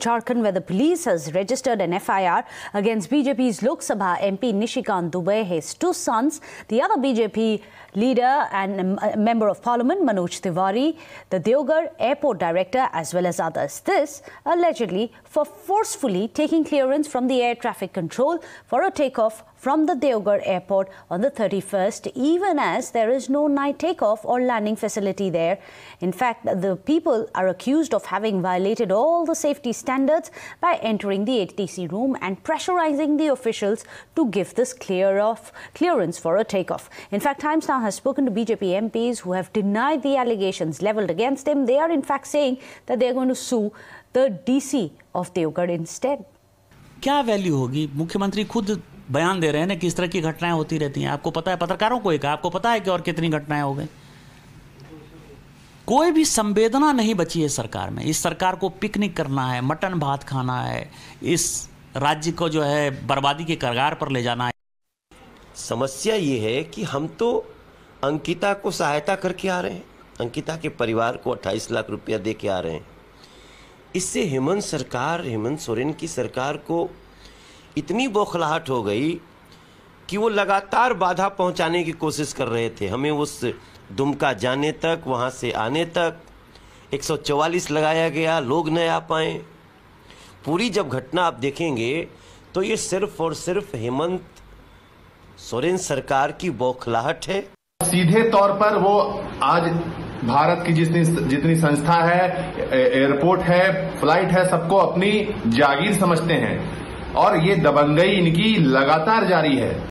Jharkhand, where the police has registered an FIR against BJP's Lok Sabha MP Nishikant Dubey, his two sons, the other BJP leader and uh, member of parliament Manoj Tiwari, the Deogar airport director, as well as others. This allegedly for forcefully taking clearance from the air traffic control for a takeoff from the Deogar airport on the 31st, even as there is no night takeoff or landing facility there. In fact, the people are accused of having violated all the safety standards standards by entering the ATC room and pressurizing the officials to give this clear off clearance for a takeoff. In fact, Times Now has spoken to BJP MPs who have denied the allegations leveled against them. They are in fact saying that they are going to sue the DC of Deogarh instead. क्या value होगी मुख्यमंत्री खुद बयान दे रहे हैं ना किस तरह की घटनाएं होती रहती हैं आपको पता है पत्रकारों को एक आपको पता है कि और कितनी घटनाएं हो गई कोई भी संवेदना नहीं बची है सरकार में इस सरकार को पिकनिक करना है मटन भात खाना है इस राज्य को जो है बर्बादी के करगार पर ले जाना है समस्या ये है कि हम तो अंकिता को सहायता करके आ रहे हैं अंकिता के परिवार को 28 लाख रुपया दे के आ रहे हैं इससे हेमंत सरकार हेमंत सोरेन की सरकार को इतनी बौखलाहट हो गई कि वो लगातार बाधा पहुंचाने की कोशिश कर रहे थे हमें उस दुमका जाने तक वहां से आने तक 144 लगाया गया लोग न आ पाए पूरी जब घटना आप देखेंगे तो ये सिर्फ और सिर्फ हेमंत सोरेन सरकार की बौखलाहट है सीधे तौर पर वो आज भारत की जितनी जितनी संस्था है एयरपोर्ट है फ्लाइट है सबको अपनी जागीर समझते हैं और ये दबंगई इनकी लगातार जारी है